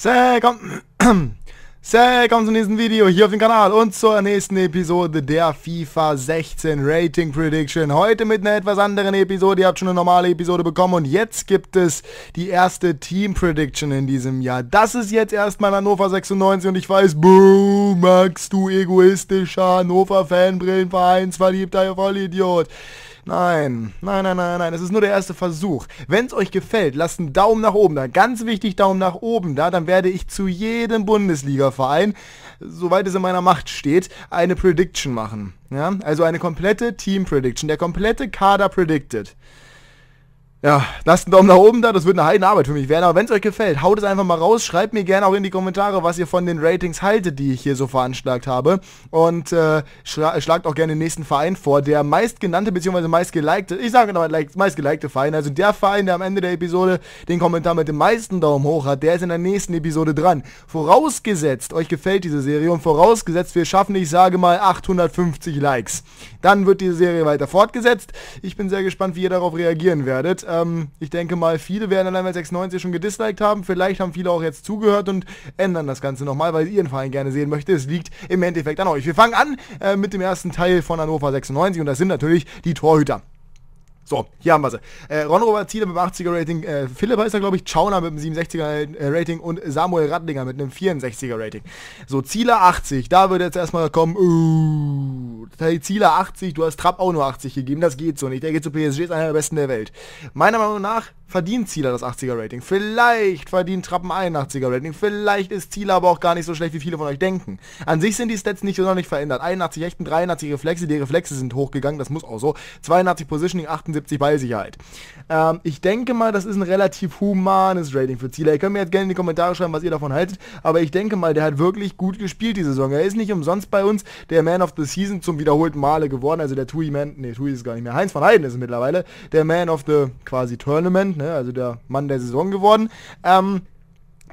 Willkommen, willkommen zum nächsten Video hier auf dem Kanal und zur nächsten Episode der FIFA 16 Rating Prediction. Heute mit einer etwas anderen Episode, ihr habt schon eine normale Episode bekommen und jetzt gibt es die erste Team Prediction in diesem Jahr. Das ist jetzt erstmal Hannover 96 und ich weiß, Boo, magst du egoistischer Hannover Fanbrillenverein, verliebter Vollidiot. Nein, nein, nein, nein, nein, es ist nur der erste Versuch. Wenn es euch gefällt, lasst einen Daumen nach oben da. Ganz wichtig, Daumen nach oben da. Dann werde ich zu jedem Bundesliga-Verein, soweit es in meiner Macht steht, eine Prediction machen. Ja? Also eine komplette Team-Prediction. Der komplette Kader predicted. Ja, lasst einen Daumen nach oben da, das wird eine heidene Arbeit für mich werden. Aber wenn es euch gefällt, haut es einfach mal raus. Schreibt mir gerne auch in die Kommentare, was ihr von den Ratings haltet, die ich hier so veranschlagt habe. Und äh, schlagt auch gerne den nächsten Verein vor, der meistgenannte bzw. meistgelikte, ich sage nochmal, meistgelikte Verein, also der Verein, der am Ende der Episode den Kommentar mit dem meisten Daumen hoch hat, der ist in der nächsten Episode dran. Vorausgesetzt, euch gefällt diese Serie und vorausgesetzt, wir schaffen, ich sage mal, 850 Likes. Dann wird diese Serie weiter fortgesetzt. Ich bin sehr gespannt, wie ihr darauf reagieren werdet ähm, ich denke mal, viele werden dann 96 schon gedisliked haben. Vielleicht haben viele auch jetzt zugehört und ändern das Ganze nochmal, weil ihr den Verein gerne sehen möchtet. Es liegt im Endeffekt an euch. Wir fangen an äh, mit dem ersten Teil von Hannover 96 und das sind natürlich die Torhüter. So, hier haben wir sie. Äh, Ron Robert Ziele mit dem 80er Rating, äh, Philipp heißt er, glaube ich, Chauner mit einem 67er äh, Rating und Samuel Radlinger mit einem 64er Rating. So, Ziele 80, da würde jetzt erstmal kommen, uh, Ziele 80, du hast Trapp auch nur 80 gegeben, das geht so nicht. Der geht zu PSG, ist einer der besten der Welt. Meiner Meinung nach verdient Zieler das 80er Rating. Vielleicht verdient Trappen ein 80er Rating. Vielleicht ist Zieler aber auch gar nicht so schlecht, wie viele von euch denken. An sich sind die Stats nicht noch nicht verändert. 81 Hechten, 83 Reflexe, die Reflexe sind hochgegangen, das muss auch so. 82 Positioning, 78 Ballsicherheit. Ähm, ich denke mal, das ist ein relativ humanes Rating für Zieler. Ihr könnt mir jetzt gerne in die Kommentare schreiben, was ihr davon haltet, aber ich denke mal, der hat wirklich gut gespielt diese Saison. Er ist nicht umsonst bei uns der Man of the Season zum wiederholten Male geworden, also der Tui Man, nee, Tui ist gar nicht mehr, Heinz von Heiden ist mittlerweile, der Man of the quasi Tournament, ne? also der Mann der Saison geworden. Ähm,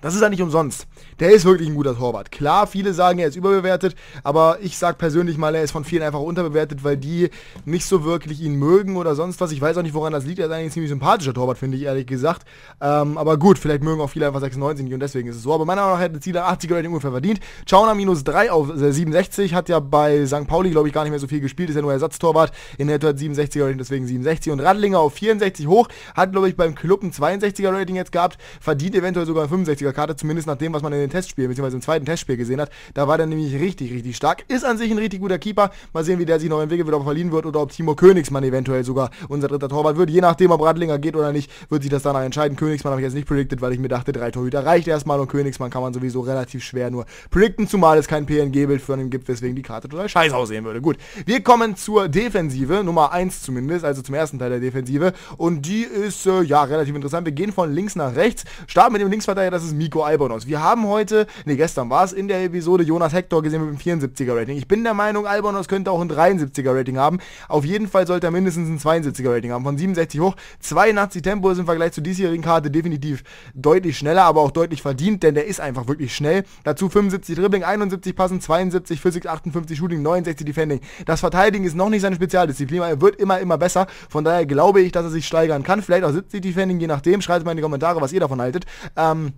das ist ja nicht umsonst. Der ist wirklich ein guter Torwart. Klar, viele sagen, er ist überbewertet, aber ich sage persönlich mal, er ist von vielen einfach unterbewertet, weil die nicht so wirklich ihn mögen oder sonst was. Ich weiß auch nicht, woran das liegt. Er ist eigentlich ein ziemlich sympathischer Torwart, finde ich ehrlich gesagt. Ähm, aber gut, vielleicht mögen auch viele einfach 96 nicht und deswegen ist es so. Aber meiner Meinung nach hätte Zieler 80 Rating ungefähr verdient. Chauner minus 3 auf 67 äh, hat ja bei St. Pauli, glaube ich, gar nicht mehr so viel gespielt. Ist ja nur Ersatztorwart. In der Hälfte hat 67 Rating, deswegen 67. Und Radlinger auf 64 hoch. Hat, glaube ich, beim Club ein 62er Rating jetzt gehabt. Verdient eventuell sogar ein 65er Karte, zumindest nach dem, was man in den Testspielen, beziehungsweise im zweiten Testspiel gesehen hat. Da war der nämlich richtig, richtig stark. Ist an sich ein richtig guter Keeper. Mal sehen, wie der sich noch entwickelt wird, ob er verliehen wird oder ob Timo Königsmann eventuell sogar unser dritter Torwart wird. Je nachdem, ob Radlinger geht oder nicht, wird sich das danach entscheiden. Königsmann habe ich jetzt nicht predicted, weil ich mir dachte, drei Torhüter reicht erstmal und Königsmann kann man sowieso relativ schwer nur predicten, zumal es kein PNG-Bild für einen gibt, weswegen die Karte total scheiße aussehen würde. Gut, wir kommen zur Defensive, Nummer 1 zumindest, also zum ersten Teil der Defensive und die ist, äh, ja, relativ interessant. Wir gehen von links nach rechts, starten mit dem Linksverteidiger, das ist Miko Albonos. Wir haben heute, ne gestern war es in der Episode, Jonas Hector gesehen mit einem 74er Rating. Ich bin der Meinung, Albonos könnte auch ein 73er Rating haben. Auf jeden Fall sollte er mindestens ein 72er Rating haben. Von 67 hoch. 82 Tempo ist im Vergleich zur diesjährigen Karte definitiv deutlich schneller, aber auch deutlich verdient, denn der ist einfach wirklich schnell. Dazu 75 Dribbling, 71 Passen, 72 Physik, 58 Shooting, 69 Defending. Das Verteidigen ist noch nicht seine Spezialdisziplin, aber er wird immer, immer besser. Von daher glaube ich, dass er sich steigern kann. Vielleicht auch 70 Defending, je nachdem. Schreibt mal in die Kommentare, was ihr davon haltet. Ähm,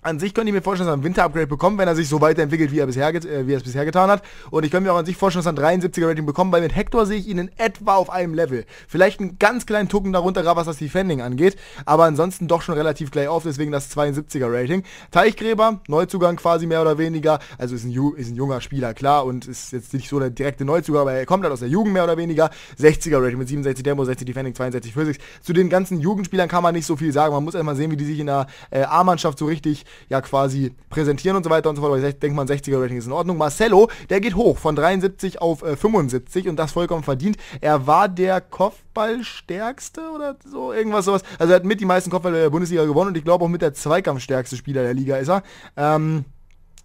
an sich könnte ich mir vorstellen, dass er ein Winter-Upgrade bekommt, wenn er sich so weiterentwickelt, wie er, bisher, äh, wie er es bisher getan hat. Und ich könnte mir auch an sich vorstellen, dass er ein 73er-Rating bekommt, weil mit Hector sehe ich ihn in etwa auf einem Level. Vielleicht einen ganz kleinen Tucken darunter, gerade was das Defending angeht, aber ansonsten doch schon relativ gleich auf, deswegen das 72er-Rating. Teichgräber, Neuzugang quasi mehr oder weniger, also ist ein, Ju ist ein junger Spieler, klar, und ist jetzt nicht so der direkte Neuzugang, aber er kommt halt aus der Jugend mehr oder weniger. 60er-Rating mit 67 Demo, 60 Defending, 62 Physics. Zu den ganzen Jugendspielern kann man nicht so viel sagen, man muss erstmal sehen, wie die sich in der äh, A-Mannschaft so richtig ja quasi präsentieren und so weiter und so fort. Aber ich denke mal, 60er-Rating ist in Ordnung. Marcelo, der geht hoch von 73 auf äh, 75 und das vollkommen verdient. Er war der Kopfballstärkste oder so, irgendwas sowas. Also er hat mit die meisten Kopfball der Bundesliga gewonnen und ich glaube auch mit der Zweikampfstärkste Spieler der Liga ist er. Ähm,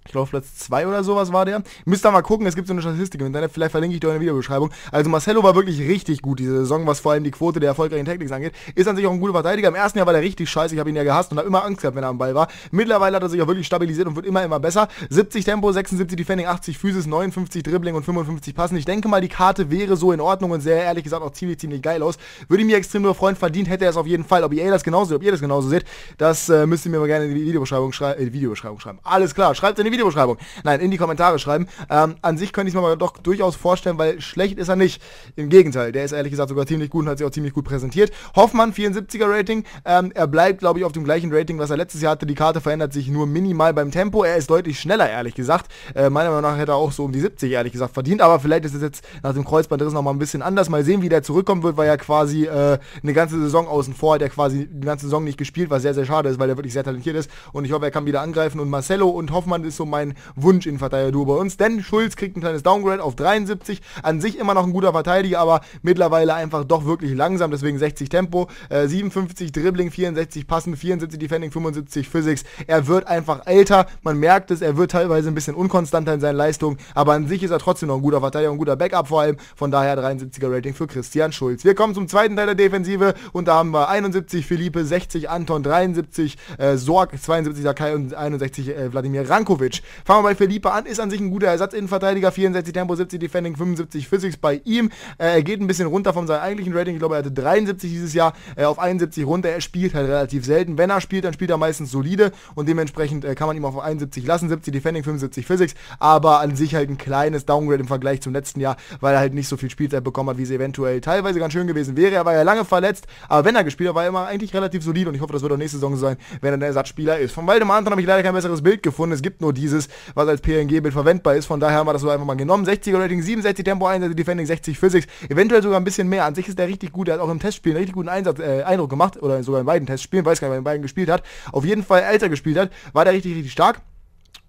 ich glaube, Platz 2 oder sowas war der. Müsst ihr mal gucken, es gibt so eine Statistik im Internet. Vielleicht verlinke ich dir in der Videobeschreibung. Also Marcello war wirklich richtig gut diese Saison, was vor allem die Quote der erfolgreichen Tactics angeht. Ist an sich auch ein guter Verteidiger. Im ersten Jahr war der richtig scheiße. Ich habe ihn ja gehasst und habe immer Angst gehabt, wenn er am Ball war. Mittlerweile hat er sich auch wirklich stabilisiert und wird immer, immer besser. 70 Tempo, 76 Defending, 80 Physis, 59 Dribbling und 55 Passen. Ich denke mal, die Karte wäre so in Ordnung und sehr ehrlich gesagt auch ziemlich, ziemlich geil aus. Würde mir extrem nur freuen, verdient hätte er es auf jeden Fall. Ob ihr das genauso, ob ihr das genauso seht, das äh, müsst ihr mir mal gerne in die Videobeschreibung, schrei äh, Videobeschreibung schreiben. Alles klar, schreibt in die Videobeschreibung. Nein, in die Kommentare schreiben. Ähm, an sich könnte ich mir aber doch durchaus vorstellen, weil schlecht ist er nicht. Im Gegenteil, der ist ehrlich gesagt sogar ziemlich gut und hat sich auch ziemlich gut präsentiert. Hoffmann, 74er Rating. Ähm, er bleibt, glaube ich, auf dem gleichen Rating, was er letztes Jahr hatte. Die Karte verändert sich nur minimal beim Tempo. Er ist deutlich schneller, ehrlich gesagt. Äh, meiner Meinung nach hätte er auch so um die 70, ehrlich gesagt, verdient. Aber vielleicht ist es jetzt nach dem Kreuzbandriss nochmal ein bisschen anders. Mal sehen, wie der zurückkommen wird, weil er quasi äh, eine ganze Saison außen vor hat. Er quasi die ganze Saison nicht gespielt, was sehr, sehr schade ist, weil er wirklich sehr talentiert ist. Und ich hoffe, er kann wieder angreifen. Und Marcelo und Hoffmann ist so so mein Wunsch in Verteidiger-Duo bei uns, denn Schulz kriegt ein kleines Downgrade auf 73, an sich immer noch ein guter Verteidiger, aber mittlerweile einfach doch wirklich langsam, deswegen 60 Tempo, äh, 57 Dribbling, 64 Passen, 74 Defending, 75 Physics. Er wird einfach älter, man merkt es, er wird teilweise ein bisschen unkonstanter in seinen Leistungen, aber an sich ist er trotzdem noch ein guter Verteidiger und ein guter Backup vor allem, von daher 73er Rating für Christian Schulz. Wir kommen zum zweiten Teil der Defensive und da haben wir 71 Philippe, 60 Anton, 73 äh, Sorg, 72 Sakai und 61 äh, Wladimir Rankovic. Djuricic. Fangen wir bei Felipe an, ist an sich ein guter Ersatzinnenverteidiger, 64 Tempo, 70 Defending, 75 Physics bei ihm. Äh, er geht ein bisschen runter von seinem eigentlichen Rating, ich glaube, er hatte 73 dieses Jahr, äh, auf 71 runter. Er spielt halt relativ selten. Wenn er spielt, dann spielt er meistens solide und dementsprechend äh, kann man ihm auf 71 lassen, 70 Defending, 75 Physics, aber an sich halt ein kleines Downgrade im Vergleich zum letzten Jahr, weil er halt nicht so viel Spielzeit bekommen hat, wie es eventuell teilweise ganz schön gewesen wäre. Er war ja lange verletzt, aber wenn er gespielt hat, war er immer eigentlich relativ solide und ich hoffe, das wird auch nächste Saison sein, wenn er der Ersatzspieler ist. Von Waldemar Anton habe ich leider kein besseres Bild gefunden. Es gibt nur die dieses, was als PNG-Bild verwendbar ist. Von daher haben wir das so einfach mal genommen. 60er Rating, 67 Tempo, 1 also Defending, 60 Physics, eventuell sogar ein bisschen mehr. An sich ist der richtig gut, er hat auch im Testspiel einen richtig guten Einsatz, äh, Eindruck gemacht, oder sogar in beiden Testspielen, weiß gar nicht, wer in beiden gespielt hat. Auf jeden Fall älter gespielt hat, war der richtig, richtig stark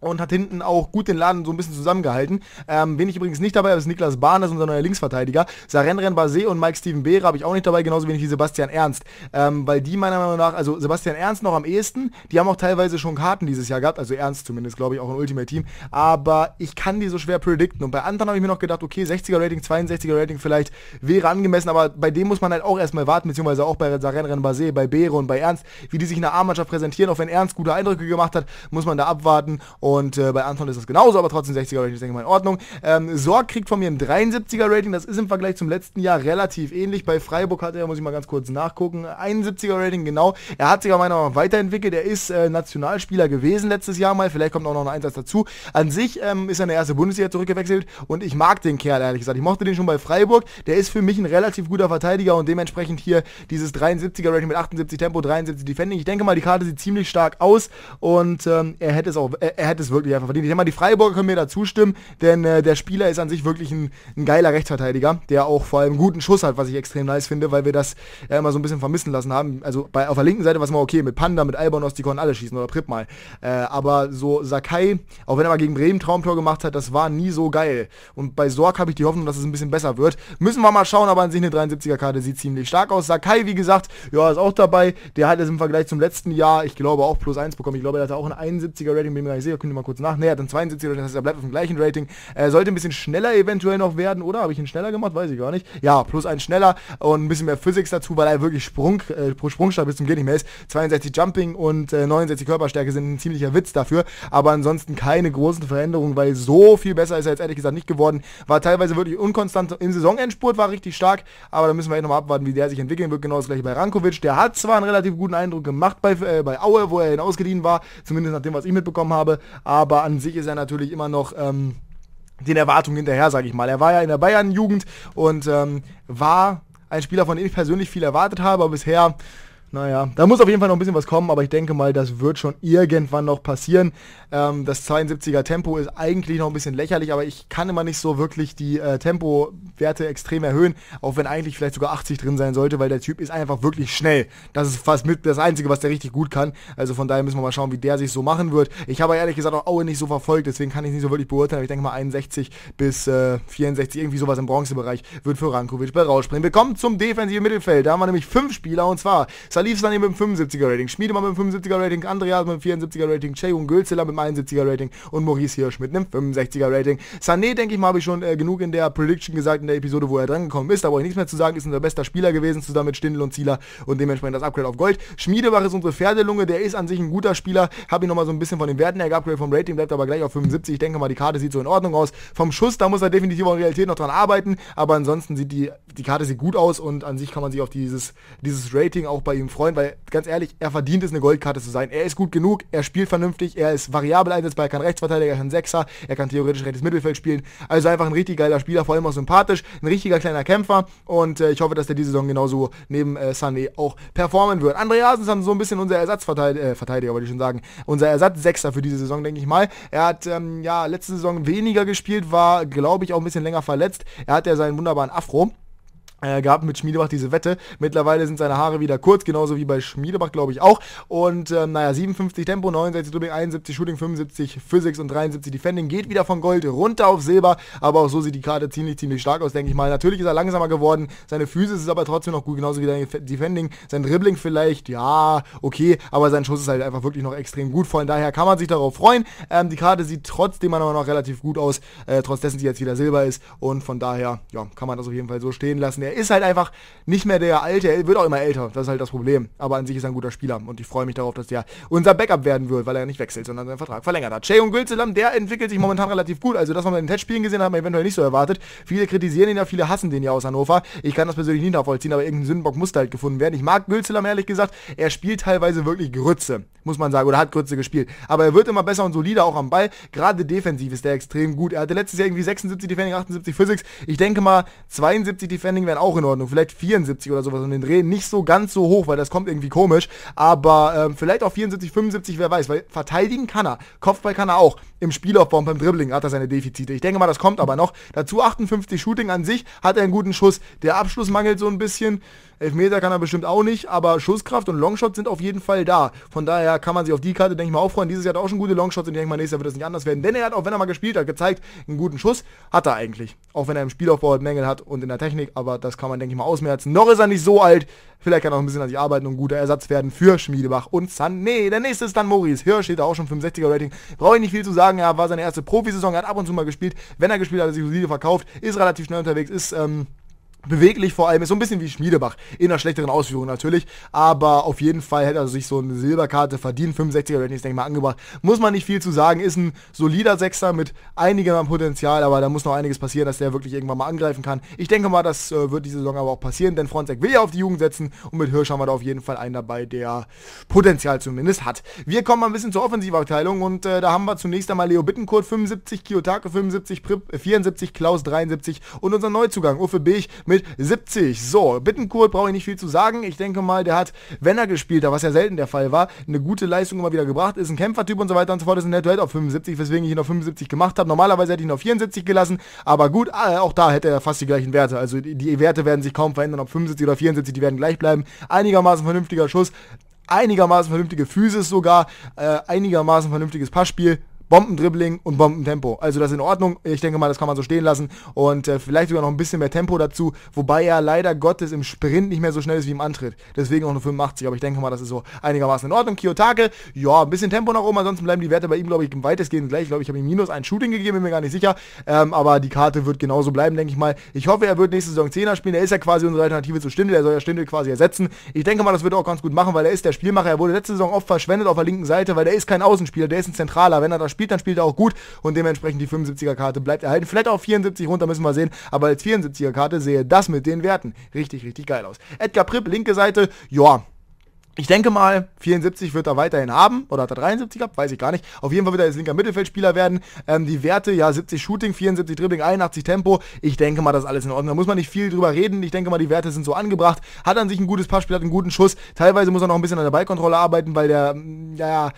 und hat hinten auch gut den Laden so ein bisschen zusammengehalten. Ähm, wen ich übrigens nicht dabei habe, ist Niklas Bahn, das ist unser neuer Linksverteidiger. Sarenren Basé und Mike Steven Beere habe ich auch nicht dabei, genauso wenig wie Sebastian Ernst. Ähm, weil die meiner Meinung nach, also Sebastian Ernst noch am ehesten, die haben auch teilweise schon Karten dieses Jahr gehabt, also Ernst zumindest, glaube ich, auch im Ultimate Team. Aber ich kann die so schwer predikten. Und bei anderen habe ich mir noch gedacht, okay, 60er Rating, 62er Rating vielleicht wäre angemessen, aber bei dem muss man halt auch erstmal warten, beziehungsweise auch bei Sarenren Basé, bei Beere und bei Ernst, wie die sich in der A-Mannschaft präsentieren. Auch wenn Ernst gute Eindrücke gemacht hat, muss man da abwarten. Und und äh, bei Anton ist das genauso, aber trotzdem 60er Rating ist denke ich mal in Ordnung. Ähm, Sorg kriegt von mir ein 73er Rating, das ist im Vergleich zum letzten Jahr relativ ähnlich. Bei Freiburg hat er, muss ich mal ganz kurz nachgucken, 71er Rating, genau. Er hat sich aber meiner Meinung nach weiterentwickelt, er ist äh, Nationalspieler gewesen letztes Jahr mal, vielleicht kommt auch noch ein Einsatz dazu. An sich ähm, ist er in der ersten Bundesliga zurückgewechselt und ich mag den Kerl, ehrlich gesagt. Ich mochte den schon bei Freiburg, der ist für mich ein relativ guter Verteidiger und dementsprechend hier dieses 73er Rating mit 78 Tempo, 73 Defending. Ich denke mal, die Karte sieht ziemlich stark aus und ähm, er hätte es auch, er, er hätte es wirklich einfach verdient. Ich denke mal, die Freiburger können mir da zustimmen, denn äh, der Spieler ist an sich wirklich ein, ein, geiler Rechtsverteidiger, der auch vor allem guten Schuss hat, was ich extrem nice finde, weil wir das ja immer so ein bisschen vermissen lassen haben. Also bei, auf der linken Seite war es mal okay, mit Panda, mit Alban, die konnten alle schießen oder Pripp mal. Äh, aber so Sakai, auch wenn er mal gegen Bremen Traumtor gemacht hat, das war nie so geil. Und bei Sorg habe ich die Hoffnung, dass es ein bisschen besser wird. Müssen wir mal schauen, aber an sich eine 73er-Karte sieht ziemlich stark aus. Sakai, wie gesagt, ja, ist auch dabei. Der hat es im Vergleich zum letzten Jahr, ich glaube, auch plus 1 bekommen. Ich glaube, er hat auch ein 71er-Rating, bin mir gar nicht sicher gucken wir mal kurz nach. Naja, dann 72 Rating, das heißt, er bleibt auf dem gleichen Rating. Äh, sollte ein bisschen schneller eventuell noch werden, oder? Habe ich ihn schneller gemacht? Weiß ich gar nicht. Ja, plus ein schneller und ein bisschen mehr Physics dazu, weil er wirklich Sprung, äh, pro Sprungstab bis zum Geht nicht mehr ist. 62 Jumping und äh, 69 Körperstärke sind ein ziemlicher Witz dafür. Aber ansonsten keine großen Veränderungen, weil so viel besser ist er jetzt ehrlich gesagt nicht geworden. War teilweise wirklich unkonstant. Im Saisonendspurt war richtig stark, aber da müssen wir echt nochmal abwarten, wie der sich entwickeln wird. Genau das gleiche bei Rankovic. Der hat zwar einen relativ guten Eindruck gemacht bei, äh, bei Aue, wo er hinausgeliehen war, zumindest nach dem, was ich mitbekommen habe aber an sich ist er natürlich immer noch ähm, den Erwartungen hinterher, sage ich mal. Er war ja in der Bayern-Jugend und ähm, war ein Spieler, von dem ich persönlich viel erwartet habe, aber bisher naja, da muss auf jeden Fall noch ein bisschen was kommen, aber ich denke mal, das wird schon irgendwann noch passieren. Ähm, das 72er Tempo ist eigentlich noch ein bisschen lächerlich, aber ich kann immer nicht so wirklich die äh, Tempowerte extrem erhöhen, auch wenn eigentlich vielleicht sogar 80 drin sein sollte, weil der Typ ist einfach wirklich schnell. Das ist fast mit das Einzige, was der richtig gut kann. Also von daher müssen wir mal schauen, wie der sich so machen wird. Ich habe ehrlich gesagt auch Aue nicht so verfolgt, deswegen kann ich nicht so wirklich beurteilen. aber Ich denke mal 61 bis äh, 64, irgendwie sowas im Bronzebereich, wird für Rankovic bei rausspringen. Wir kommen zum defensiven Mittelfeld. Da haben wir nämlich fünf Spieler und zwar Salih lief es mit dem 75er Rating. Schmiedemann mit dem 75er Rating, Andreas mit dem 74er Rating, Chegun Gülzeler mit dem 71er Rating und Maurice Hirsch mit einem 65er Rating. Sané, denke ich mal, habe ich schon äh, genug in der Prediction gesagt, in der Episode, wo er drangekommen ist. Da brauche ich nichts mehr zu sagen. Ist unser bester Spieler gewesen, zusammen mit Stindl und Zieler und dementsprechend das Upgrade auf Gold. Schmiedebach ist unsere Pferdelunge. Der ist an sich ein guter Spieler. Habe ihn nochmal so ein bisschen von den Werten her geupgradet. Vom Rating bleibt aber gleich auf 75. Ich denke mal, die Karte sieht so in Ordnung aus. Vom Schuss, da muss er definitiv auch in Realität noch dran arbeiten. Aber ansonsten sieht die die Karte sieht gut aus und an sich kann man sich auf dieses, dieses Rating auch bei ihm freuen, weil ganz ehrlich, er verdient es, eine Goldkarte zu sein. Er ist gut genug, er spielt vernünftig, er ist variabel einsetzbar, er kann Rechtsverteidiger, er kann Sechser, er kann theoretisch rechtes Mittelfeld spielen. Also einfach ein richtig geiler Spieler, vor allem auch sympathisch, ein richtiger kleiner Kämpfer und äh, ich hoffe, dass er diese Saison genauso neben äh, Sunny auch performen wird. Andreasen ist dann so ein bisschen unser Ersatzverteidiger, äh, Verteidiger wollte ich schon sagen, unser Ersatzsechser für diese Saison, denke ich mal. Er hat ähm, ja letzte Saison weniger gespielt, war glaube ich auch ein bisschen länger verletzt. Er hat ja seinen wunderbaren Afro äh, gab mit Schmiedebach diese Wette. Mittlerweile sind seine Haare wieder kurz, genauso wie bei Schmiedebach, glaube ich, auch. Und ähm, naja, 57 Tempo, 69 Dribbling, 71 Shooting, 75 Physics und 73 Defending. Geht wieder von Gold runter auf Silber, aber auch so sieht die Karte ziemlich, ziemlich stark aus, denke ich mal. Natürlich ist er langsamer geworden, seine Füße ist aber trotzdem noch gut, genauso wie sein Defending. Sein Dribbling vielleicht, ja, okay, aber sein Schuss ist halt einfach wirklich noch extrem gut. Von daher kann man sich darauf freuen. Ähm, die Karte sieht trotzdem aber noch relativ gut aus, äh, trotz dessen sie jetzt wieder Silber ist. Und von daher, ja, kann man das auf jeden Fall so stehen lassen. Er ist halt einfach nicht mehr der Alte, er wird auch immer älter, das ist halt das Problem. Aber an sich ist er ein guter Spieler und ich freue mich darauf, dass der unser Backup werden wird, weil er nicht wechselt, sondern seinen Vertrag verlängert hat. Cheung Gülzelam, der entwickelt sich momentan relativ gut, also das, was man in den Testspielen gesehen hat, haben wir eventuell nicht so erwartet. Viele kritisieren ihn ja, viele hassen den ja aus Hannover. Ich kann das persönlich nicht nachvollziehen, aber irgendein Sündenbock musste halt gefunden werden. Ich mag Gülzelam ehrlich gesagt, er spielt teilweise wirklich Grütze, muss man sagen, oder hat Grütze gespielt. Aber er wird immer besser und solider auch am Ball, gerade defensiv ist er extrem gut. Er hatte letztes Jahr irgendwie 76 Defending, 78 Physics. Ich denke mal, 72 Defending wären auch auch in Ordnung. Vielleicht 74 oder sowas und den Dreh. Nicht so ganz so hoch, weil das kommt irgendwie komisch. Aber ähm, vielleicht auch 74, 75, wer weiß. Weil verteidigen kann er. Kopfball kann er auch. Im Spielaufbau und beim Dribbling hat er seine Defizite. Ich denke mal, das kommt aber noch. Dazu 58 Shooting an sich. Hat er einen guten Schuss. Der Abschluss mangelt so ein bisschen. Elfmeter kann er bestimmt auch nicht, aber Schusskraft und Longshot sind auf jeden Fall da. Von daher kann man sich auf die Karte, denke ich mal, aufreuen. Dieses Jahr hat er auch schon gute Longshots und ich denke mal, nächstes Jahr wird es nicht anders werden. Denn er hat, auch wenn er mal gespielt hat, gezeigt, einen guten Schuss hat er eigentlich. Auch wenn er im Spielaufbau halt Mängel hat und in der Technik, aber das kann man, denke ich mal, ausmerzen. Noch ist er nicht so alt. Vielleicht kann er auch ein bisschen an sich arbeiten und ein guter Ersatz werden für Schmiedebach und Sané. Der nächste ist dann Maurice. Hirsch steht da auch schon 65er Rating. Brauche ich nicht viel zu sagen. Er war seine erste Profisaison, er hat ab und zu mal gespielt. Wenn er gespielt hat, hat er sich solide verkauft, ist relativ schnell unterwegs, ist, ähm, beweglich vor allem, ist so ein bisschen wie Schmiedebach, in einer schlechteren Ausführung natürlich, aber auf jeden Fall hätte er sich so eine Silberkarte verdient, 65er Ratings, denke ich mal, angebracht. Muss man nicht viel zu sagen, ist ein solider Sechster mit einigem Potenzial, aber da muss noch einiges passieren, dass der wirklich irgendwann mal angreifen kann. Ich denke mal, das äh, wird diese Saison aber auch passieren, denn Fronzek will ja auf die Jugend setzen und mit Hirsch haben wir da auf jeden Fall einen dabei, der Potenzial zumindest hat. Wir kommen mal ein bisschen zur Offensivabteilung und äh, da haben wir zunächst einmal Leo Bittenkurt 75, Kiyotake 75, Prip, äh, 74, Klaus 73 und unser Neuzugang Uffe Beech mit mit 70. So, Bittenkurt brauche ich nicht viel zu sagen. Ich denke mal, der hat, wenn er gespielt hat, was ja selten der Fall war, eine gute Leistung immer wieder gebracht. Ist ein Kämpfertyp und so weiter und so fort. Ist ein Netto to auf 75, weswegen ich ihn auf 75 gemacht habe. Normalerweise hätte ich ihn auf 74 gelassen, aber gut, ah, auch da hätte er fast die gleichen Werte. Also die Werte werden sich kaum verändern, ob 75 oder 74, die werden gleich bleiben. Einigermaßen vernünftiger Schuss, einigermaßen vernünftige Physis sogar, äh, einigermaßen vernünftiges Passspiel. Bombendribbling und Bombentempo. Also das ist in Ordnung. Ich denke mal, das kann man so stehen lassen. Und äh, vielleicht sogar noch ein bisschen mehr Tempo dazu. Wobei er leider Gottes im Sprint nicht mehr so schnell ist wie im Antritt. Deswegen auch nur 85. Aber ich denke mal, das ist so einigermaßen in Ordnung. Kiyotake, ja, ein bisschen Tempo nach oben. Ansonsten bleiben die Werte bei ihm, glaube ich, weitestgehend gleich. Ich glaube, ich habe ihm minus ein Shooting gegeben, bin mir gar nicht sicher. Ähm, aber die Karte wird genauso bleiben, denke ich mal. Ich hoffe, er wird nächste Saison 10er spielen. Er ist ja quasi unsere Alternative zu Stindel. Er soll ja Stindel quasi ersetzen. Ich denke mal, das wird er auch ganz gut machen, weil er ist der Spielmacher. Er wurde letzte Saison oft verschwendet auf der linken Seite, weil der ist kein Außenspieler. Der ist ein Zentraler. Wenn er das spielt, spielt, dann spielt er auch gut und dementsprechend die 75er Karte bleibt erhalten. Vielleicht auch 74 runter, müssen wir sehen, aber als 74er Karte sehe das mit den Werten richtig, richtig geil aus. Edgar Pripp, linke Seite, ja, ich denke mal, 74 wird er weiterhin haben. Oder hat er 73 gehabt? Weiß ich gar nicht. Auf jeden Fall wird er jetzt linker Mittelfeldspieler werden. Ähm, die Werte, ja, 70 Shooting, 74 Dribbling, 81 Tempo. Ich denke mal, das ist alles in Ordnung. Da muss man nicht viel drüber reden. Ich denke mal, die Werte sind so angebracht. Hat an sich ein gutes Passspiel, hat einen guten Schuss. Teilweise muss er noch ein bisschen an der Ballkontrolle arbeiten, weil der, mm, ja, ja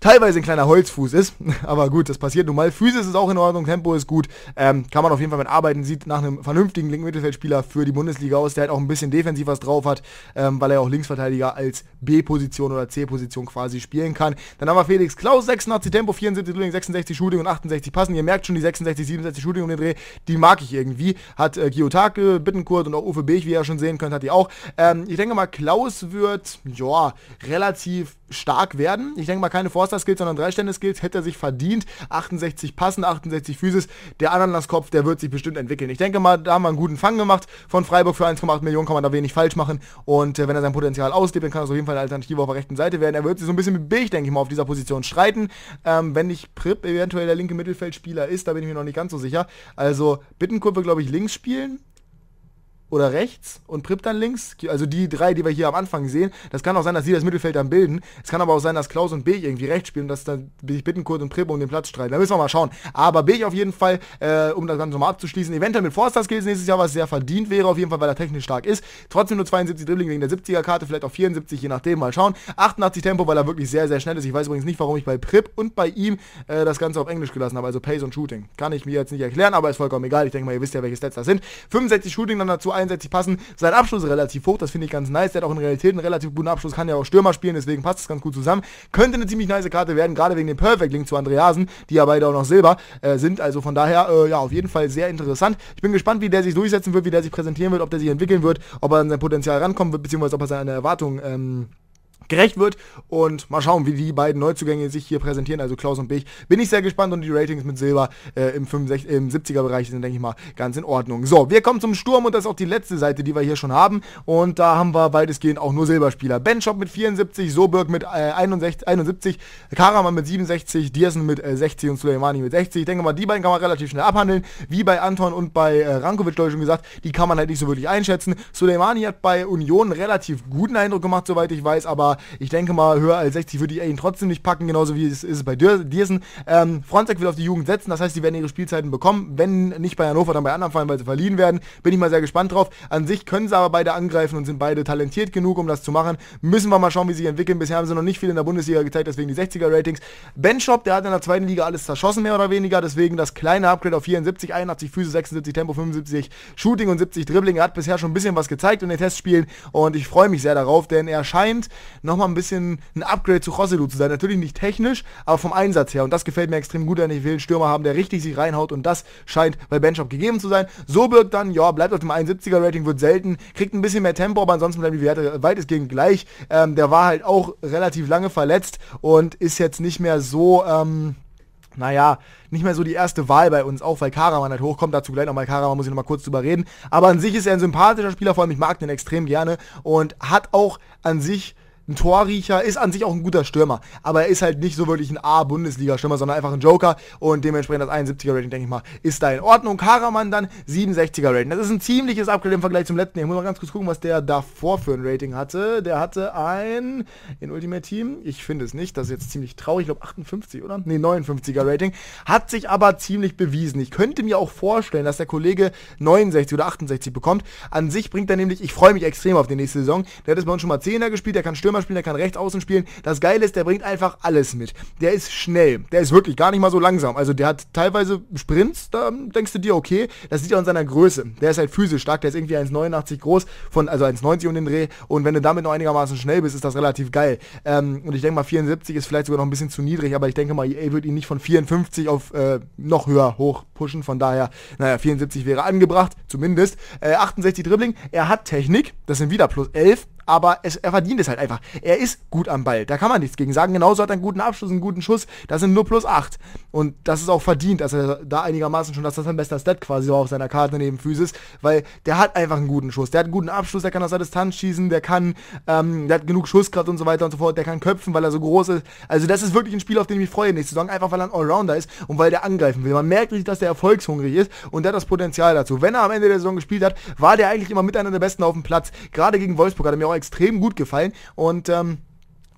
teilweise ein kleiner Holzfuß ist. Aber gut, das passiert nun mal. Physis ist auch in Ordnung, Tempo ist gut. Ähm, kann man auf jeden Fall mit arbeiten. Sieht nach einem vernünftigen linken Mittelfeldspieler für die Bundesliga aus, der halt auch ein bisschen defensiv was drauf hat, ähm, weil er auch Linksverteidiger als B-Position oder C-Position quasi spielen kann. Dann haben wir Felix Klaus, 86 Tempo, 74 Drilling, 66 Shooting und 68 Passen. Ihr merkt schon, die 66, 67 Shooting um den Dreh, die mag ich irgendwie. Hat äh, Giyotake, Bittenkurt und auch Uwe Beek, wie ihr schon sehen könnt, hat die auch. Ähm, ich denke mal, Klaus wird, ja, relativ stark werden. Ich denke mal, keine Forst Master-Skills, sondern drei Stände-Skills hätte er sich verdient. 68 Passen, 68 Physis. Der Ananas-Kopf, der wird sich bestimmt entwickeln. Ich denke mal, da haben wir einen guten Fang gemacht. Von Freiburg für 1,8 Millionen kann man da wenig falsch machen. Und äh, wenn er sein Potenzial auslebt, dann kann das auf jeden Fall eine Alternative auf der rechten Seite werden. Er wird sich so ein bisschen mit Bilch, denke ich mal, auf dieser Position streiten. Ähm, wenn nicht Prip eventuell der linke Mittelfeldspieler ist, da bin ich mir noch nicht ganz so sicher. Also Bittenkurve, glaube ich, links spielen oder rechts und Prip dann links. Also die drei, die wir hier am Anfang sehen. Das kann auch sein, dass sie das Mittelfeld dann bilden. Es kann aber auch sein, dass Klaus und Bech irgendwie rechts spielen, und dass dann bitten Bittenkurt und Prip um den Platz streiten. Da müssen wir mal schauen. Aber Bech auf jeden Fall, äh, um das Ganze nochmal abzuschließen, eventuell mit Forster Skills nächstes Jahr, was sehr verdient wäre, auf jeden Fall, weil er technisch stark ist. Trotzdem nur 72 Dribbling wegen der 70er Karte, vielleicht auch 74, je nachdem. Mal schauen. 88 Tempo, weil er wirklich sehr, sehr schnell ist. Ich weiß übrigens nicht, warum ich bei Prip und bei ihm äh, das Ganze auf Englisch gelassen habe. Also Pace und Shooting. Kann ich mir jetzt nicht erklären, aber ist vollkommen egal. Ich denke mal, ihr wisst ja, welche Stats das sind. 65 Shooting dann dazu 61 passen. Sein Abschluss relativ hoch, das finde ich ganz nice. Der hat auch in Realität einen relativ guten Abschluss, kann ja auch Stürmer spielen, deswegen passt das ganz gut zusammen. Könnte eine ziemlich nice Karte werden, gerade wegen dem Perfect Link zu Andreasen, die ja beide auch noch Silber äh, sind. Also von daher, äh, ja, auf jeden Fall sehr interessant. Ich bin gespannt, wie der sich durchsetzen wird, wie der sich präsentieren wird, ob der sich entwickeln wird, ob er an sein Potenzial rankommen wird, beziehungsweise ob er seine Erwartungen ähm, gerecht wird. Und mal schauen, wie die beiden Neuzugänge sich hier präsentieren, also Klaus und Bich. Bin ich sehr gespannt und die Ratings mit Silber äh, im, 65, im 70er-Bereich sind, denke ich mal, ganz in Ordnung. So, wir kommen zum Sturm und das ist auch die letzte Seite, die wir hier schon haben. Und da haben wir weitestgehend auch nur Silberspieler. Ben Schopp mit 74, Soberg mit äh, 61, 71, Karaman mit 67, Diersen mit äh, 60 und Suleimani mit 60. Ich denke mal, die beiden kann man relativ schnell abhandeln. Wie bei Anton und bei äh, Rankovic, glaube ich schon gesagt, die kann man halt nicht so wirklich einschätzen. Suleimani hat bei Union relativ guten Eindruck gemacht, soweit ich weiß, aber ich denke mal, höher als 60 würde ich ihn trotzdem nicht packen, genauso wie es ist bei Diersen. Ähm, Fronzek will auf die Jugend setzen, das heißt, die werden ihre Spielzeiten bekommen. Wenn nicht bei Hannover, dann bei anderen Vereinen, weil sie verliehen werden. Bin ich mal sehr gespannt drauf. An sich können sie aber beide angreifen und sind beide talentiert genug, um das zu machen. Müssen wir mal schauen, wie sie sich entwickeln. Bisher haben sie noch nicht viel in der Bundesliga gezeigt, deswegen die 60er-Ratings. Ben Schop, der hat in der zweiten Liga alles zerschossen, mehr oder weniger. Deswegen das kleine Upgrade auf 74, 81 Füße, 76 Tempo, 75 Shooting und 70 Dribbling. Er hat bisher schon ein bisschen was gezeigt in den Testspielen und ich freue mich sehr darauf, denn er scheint nochmal ein bisschen ein Upgrade zu Joselu zu sein. Natürlich nicht technisch, aber vom Einsatz her. Und das gefällt mir extrem gut, denn ich will einen Stürmer haben, der richtig sich reinhaut und das scheint bei Benchop gegeben zu sein. So birgt dann, ja, bleibt auf dem 71er Rating, wird selten, kriegt ein bisschen mehr Tempo, aber ansonsten bleiben die Werte weitestgehend gleich. Ähm, der war halt auch relativ lange verletzt und ist jetzt nicht mehr so, ähm, naja, nicht mehr so die erste Wahl bei uns, auch weil Karaman halt hochkommt, dazu gleich nochmal Karaman, muss ich nochmal kurz drüber reden, aber an sich ist er ein sympathischer Spieler, vor allem ich mag den extrem gerne und hat auch an sich ein Torriecher, ist an sich auch ein guter Stürmer, aber er ist halt nicht so wirklich ein A-Bundesliga-Stürmer, sondern einfach ein Joker und dementsprechend das 71er-Rating, denke ich mal, ist da in Ordnung. Karaman dann 67er-Rating. Das ist ein ziemliches Upgrade im Vergleich zum letzten. Ich muss mal ganz kurz gucken, was der davor für ein Rating hatte. Der hatte ein, in Ultimate Team, ich finde es nicht, das ist jetzt ziemlich traurig, ich glaube 58, oder? Ne, 59er-Rating. Hat sich aber ziemlich bewiesen. Ich könnte mir auch vorstellen, dass der Kollege 69 oder 68 bekommt. An sich bringt er nämlich, ich freue mich extrem auf die nächste Saison. Der hat es bei uns schon mal 10er gespielt, der kann Stürmer Stürmer spielen, der kann rechts außen spielen. Das Geile ist, der bringt einfach alles mit. Der ist schnell. Der ist wirklich gar nicht mal so langsam. Also der hat teilweise Sprints, da ähm, denkst du dir, okay, das sieht ja an seiner Größe. Der ist halt physisch stark, der ist irgendwie 1,89 groß, von, also 1,90 um den Dreh. Und wenn du damit noch einigermaßen schnell bist, ist das relativ geil. Ähm, und ich denke mal, 74 ist vielleicht sogar noch ein bisschen zu niedrig, aber ich denke mal, EA wird ihn nicht von 54 auf äh, noch höher hoch pushen. Von daher, naja, 74 wäre angebracht, zumindest. Äh, 68 Dribbling, er hat Technik, das sind wieder plus 11, aber es, er verdient es halt einfach. Er ist gut am Ball, da kann man nichts gegen sagen. Genauso hat er einen guten Abschluss, einen guten Schuss, das sind nur plus 8. Und das ist auch verdient, dass er da einigermaßen schon, dass das sein bester Stat quasi so auf seiner Karte neben Füß ist, weil der hat einfach einen guten Schuss, der hat einen guten Abschluss, der kann aus der Distanz schießen, der kann, ähm, der hat genug Schussgrad und so weiter und so fort, der kann köpfen, weil er so groß ist. Also das ist wirklich ein Spiel, auf den ich mich freue nächste Saison, einfach weil er ein Allrounder ist und weil der angreifen will. Man merkt richtig, dass der erfolgshungrig ist und der hat das Potenzial dazu. Wenn er am Ende der Saison gespielt hat, war der eigentlich immer mit einer der Besten auf dem Platz. Gerade gegen Wolfsburg hat er mir auch extrem gut gefallen und ähm,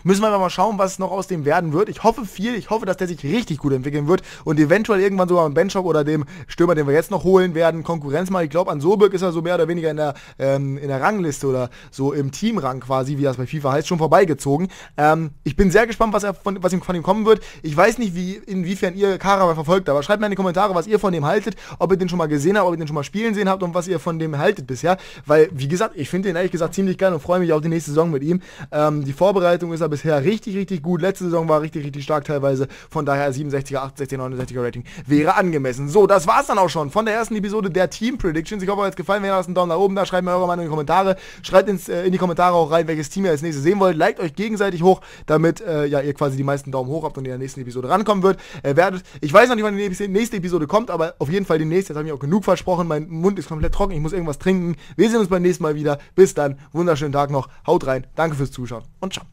Müssen wir aber mal schauen, was noch aus dem werden wird. Ich hoffe viel, ich hoffe, dass der sich richtig gut entwickeln wird und eventuell irgendwann sogar mit Benchok oder dem Stürmer, den wir jetzt noch holen werden, Konkurrenz mal. Ich glaube, an Sobirk ist er so mehr oder weniger in der, ähm, in der Rangliste oder so im Teamrang quasi, wie das bei FIFA heißt, schon vorbeigezogen. Ähm, ich bin sehr gespannt, was, er von, was ihm von ihm kommen wird. Ich weiß nicht, wie, inwiefern ihr Kara verfolgt, aber schreibt mir in die Kommentare, was ihr von dem haltet, ob ihr den schon mal gesehen habt, ob ihr den schon mal spielen sehen habt und was ihr von dem haltet bisher. Weil, wie gesagt, ich finde den ehrlich gesagt ziemlich geil und freue mich auf die nächste Saison mit ihm. Ähm, die Vorbereitung ist aber bisher richtig, richtig gut. Letzte Saison war richtig, richtig stark teilweise. Von daher 67er, 68er, 69er Rating wäre angemessen. So, das war's dann auch schon von der ersten Episode der Team Predictions. Ich hoffe, euch hat's gefallen. Wenn ihr lasst einen Daumen nach oben da, schreibt mir eure Meinung in die Kommentare. Schreibt ins, äh, in die Kommentare auch rein, welches Team ihr als nächstes sehen wollt. Liked euch gegenseitig hoch, damit äh, ja, ihr quasi die meisten Daumen hoch habt und in der nächsten Episode rankommen wird. Äh, werdet, ich weiß noch nicht, wann die nächste Episode kommt, aber auf jeden Fall die nächste. Jetzt habe ich auch genug versprochen. Mein Mund ist komplett trocken. Ich muss irgendwas trinken. Wir sehen uns beim nächsten Mal wieder. Bis dann. Wunderschönen Tag noch. Haut rein. Danke fürs Zuschauen und ciao.